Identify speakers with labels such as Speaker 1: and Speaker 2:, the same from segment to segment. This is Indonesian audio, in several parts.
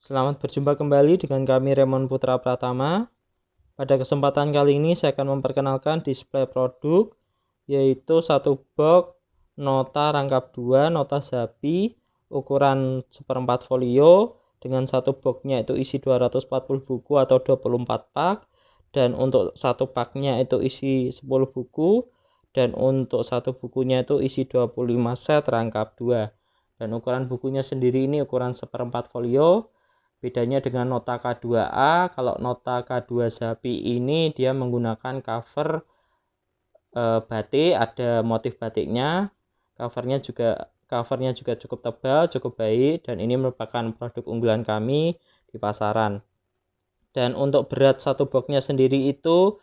Speaker 1: Selamat berjumpa kembali dengan kami Raymond Putra Pratama. Pada kesempatan kali ini saya akan memperkenalkan display produk yaitu satu box nota rangkap 2 nota sapi ukuran seperempat folio dengan satu boxnya itu isi 240 buku atau 24 pak dan untuk satu paknya itu isi 10 buku dan untuk satu bukunya itu isi 25 set rangkap 2 dan ukuran bukunya sendiri ini ukuran seperempat folio Bedanya dengan nota K2A, kalau nota K2 sapi ini dia menggunakan cover e, batik, ada motif batiknya. Covernya juga covernya juga cukup tebal, cukup baik dan ini merupakan produk unggulan kami di pasaran. Dan untuk berat satu boxnya sendiri itu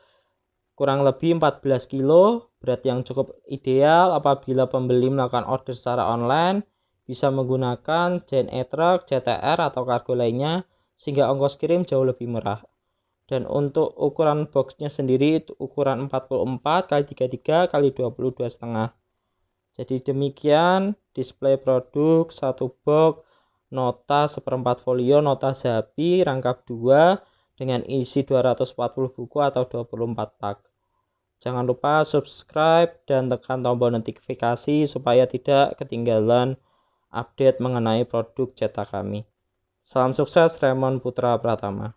Speaker 1: kurang lebih 14 kilo, berat yang cukup ideal apabila pembeli melakukan order secara online bisa menggunakan chain e truck, CTR, atau kargo lainnya sehingga ongkos kirim jauh lebih murah. Dan untuk ukuran boxnya sendiri itu ukuran 44 kali 33 kali 22 setengah. Jadi demikian display produk satu box nota seperempat folio nota Zahabi rangkap 2 dengan isi 240 buku atau 24 pak. Jangan lupa subscribe dan tekan tombol notifikasi supaya tidak ketinggalan update mengenai produk cetak kami. Salam sukses Raymond Putra Pratama.